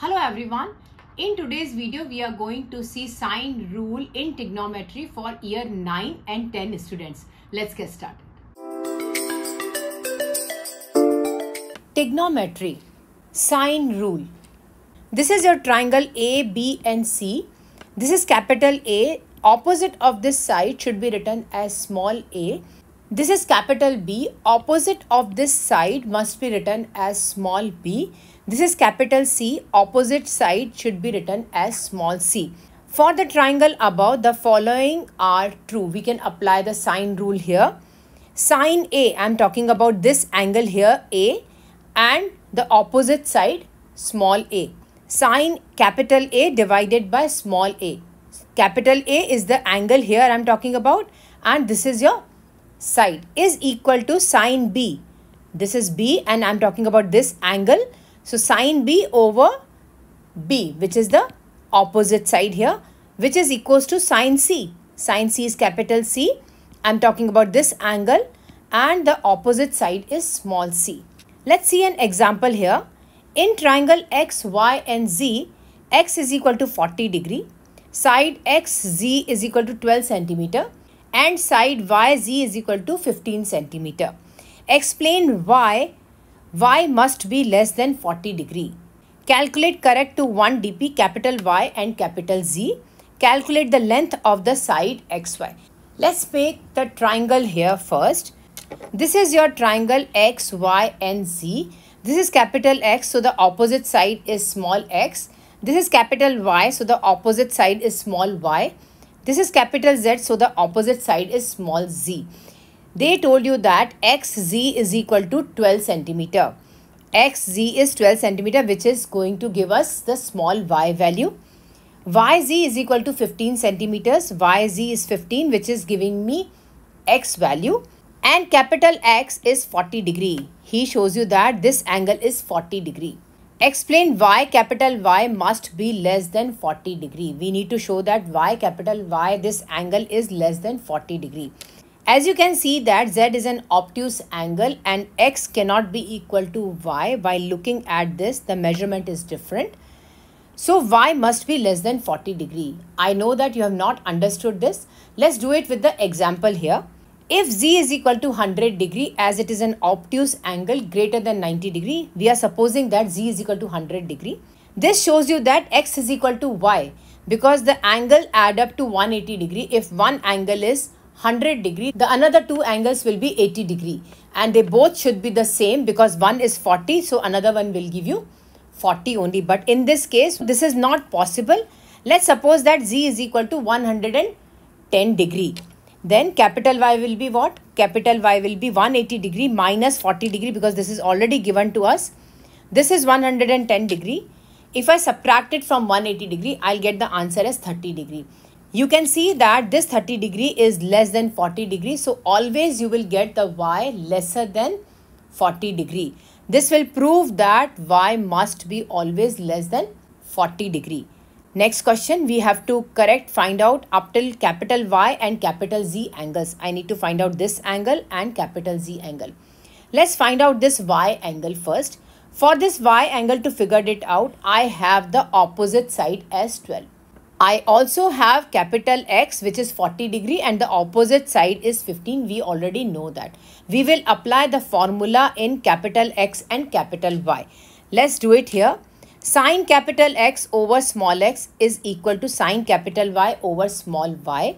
Hello everyone. In today's video, we are going to see sine rule in trigonometry for year 9 and 10 students. Let's get started. Trigonometry, sine rule. This is your triangle A, B and C. This is capital A. Opposite of this side should be written as small a. This is capital B. Opposite of this side must be written as small b. This is capital C. Opposite side should be written as small c. For the triangle above, the following are true. We can apply the sine rule here. Sine A, I am talking about this angle here, A, and the opposite side, small a. Sine capital A divided by small a. Capital A is the angle here I am talking about and this is your side is equal to sine B. This is B and I am talking about this angle so sine B over B which is the opposite side here which is equals to sine C. Sine C is capital C. I'm talking about this angle and the opposite side is small c. Let's see an example here. In triangle x, y and z, x is equal to 40 degree, side x, z is equal to 12 centimeter and side y, z is equal to 15 centimeter. Explain why y must be less than 40 degree. Calculate correct to 1 dp capital Y and capital Z. Calculate the length of the side xy. Let's make the triangle here first. This is your triangle x, y and z. This is capital X so the opposite side is small x. This is capital Y so the opposite side is small y. This is capital Z so the opposite side is small z. They told you that xz is equal to 12 centimeter. xz is 12 centimeter which is going to give us the small y value. yz is equal to 15 centimeters. yz is 15 which is giving me x value and capital X is 40 degree. He shows you that this angle is 40 degree. Explain why capital Y must be less than 40 degree. We need to show that Y capital Y this angle is less than 40 degree. As you can see that z is an obtuse angle and x cannot be equal to y. While looking at this, the measurement is different. So y must be less than 40 degree. I know that you have not understood this. Let's do it with the example here. If z is equal to 100 degree as it is an obtuse angle greater than 90 degree, we are supposing that z is equal to 100 degree. This shows you that x is equal to y because the angle add up to 180 degree if one angle is 100 degree, the another two angles will be 80 degree and they both should be the same because one is 40 so another one will give you 40 only but in this case this is not possible. Let's suppose that z is equal to 110 degree then capital Y will be what? Capital Y will be 180 degree minus 40 degree because this is already given to us. This is 110 degree. If I subtract it from 180 degree, I'll get the answer as 30 degree you can see that this 30 degree is less than 40 degree so always you will get the y lesser than 40 degree this will prove that y must be always less than 40 degree next question we have to correct find out up till capital y and capital z angles i need to find out this angle and capital z angle let's find out this y angle first for this y angle to figure it out i have the opposite side as 12 I also have capital X which is 40 degree and the opposite side is 15. We already know that. We will apply the formula in capital X and capital Y. Let's do it here. Sine capital X over small x is equal to sine capital Y over small y.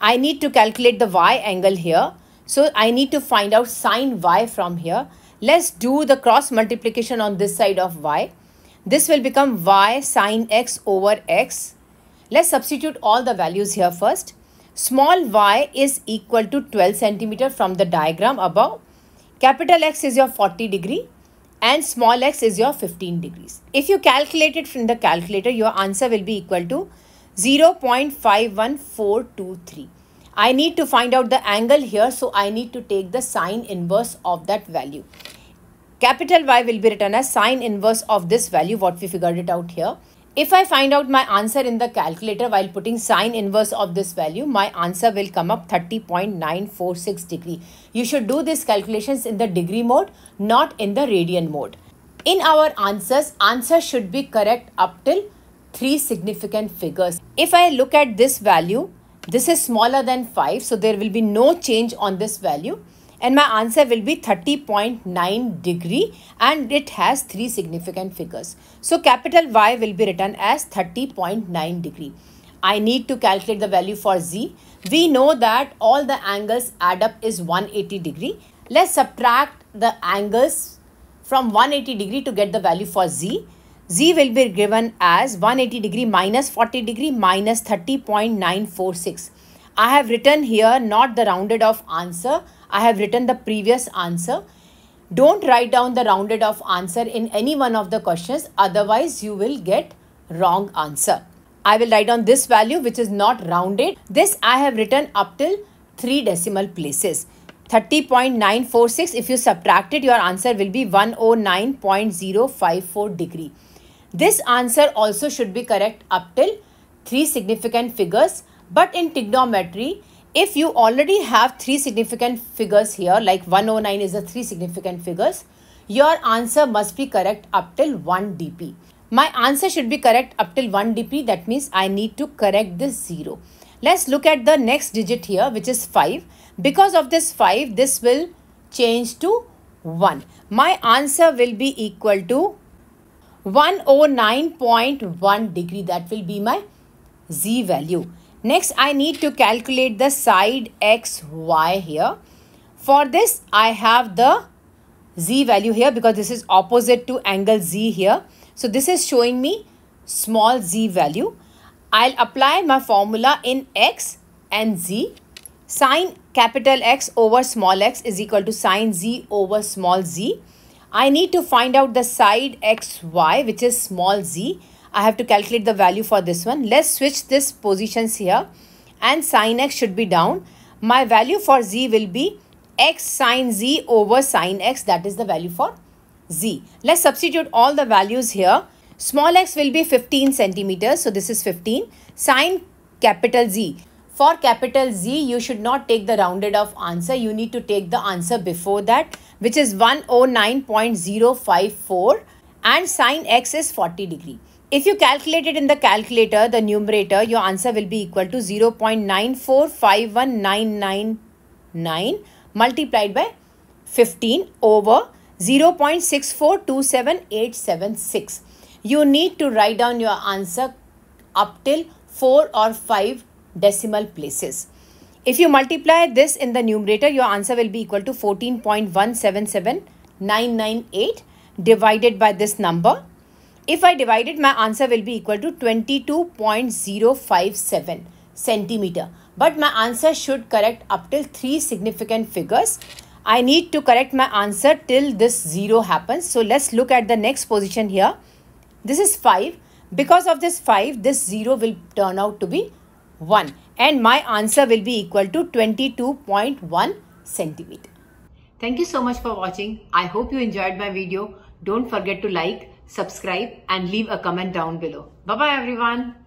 I need to calculate the y angle here. So I need to find out sine y from here. Let's do the cross multiplication on this side of y. This will become y sine x over x Let's substitute all the values here first. Small y is equal to 12 centimeter from the diagram above. Capital X is your 40 degree and small x is your 15 degrees. If you calculate it from the calculator, your answer will be equal to 0.51423. I need to find out the angle here, so I need to take the sine inverse of that value. Capital Y will be written as sine inverse of this value, what we figured it out here. If I find out my answer in the calculator while putting sine inverse of this value, my answer will come up 30.946 degree. You should do these calculations in the degree mode, not in the radian mode. In our answers, answer should be correct up till three significant figures. If I look at this value, this is smaller than 5, so there will be no change on this value and my answer will be 30.9 degree and it has three significant figures. So capital Y will be written as 30.9 degree. I need to calculate the value for Z. We know that all the angles add up is 180 degree. Let's subtract the angles from 180 degree to get the value for Z z will be given as 180 degree minus 40 degree minus 30.946 I have written here not the rounded off answer. I have written the previous answer. Don't write down the rounded off answer in any one of the questions. Otherwise, you will get wrong answer. I will write down this value which is not rounded. This I have written up till 3 decimal places. 30.946 if you subtract it your answer will be 109.054 degree. This answer also should be correct up till 3 significant figures but in trigonometry, if you already have three significant figures here, like 109 is the three significant figures, your answer must be correct up till 1 dp. My answer should be correct up till 1 dp. That means I need to correct this 0. Let's look at the next digit here, which is 5. Because of this 5, this will change to 1. My answer will be equal to 109.1 degree. That will be my z value. Next, I need to calculate the side xy here. For this, I have the z value here because this is opposite to angle z here. So this is showing me small z value. I'll apply my formula in x and z. Sine capital X over small x is equal to sine z over small z. I need to find out the side xy which is small z I have to calculate the value for this one. Let's switch this positions here and sine x should be down. My value for z will be x sine z over sine x. That is the value for z. Let's substitute all the values here. Small x will be 15 centimeters. So this is 15. Sine capital Z. For capital Z, you should not take the rounded off answer. You need to take the answer before that, which is 109.054 and sine x is 40 degree. If you calculate it in the calculator, the numerator, your answer will be equal to 0 0.9451999 multiplied by 15 over 0 0.6427876. You need to write down your answer up till 4 or 5 decimal places. If you multiply this in the numerator, your answer will be equal to 14.177998 divided by this number if I divide it, my answer will be equal to 22.057 centimeter. But my answer should correct up till three significant figures. I need to correct my answer till this 0 happens. So let's look at the next position here. This is 5. Because of this 5, this 0 will turn out to be 1. And my answer will be equal to 22.1 centimeter. Thank you so much for watching. I hope you enjoyed my video. Don't forget to like, subscribe and leave a comment down below. Bye bye everyone.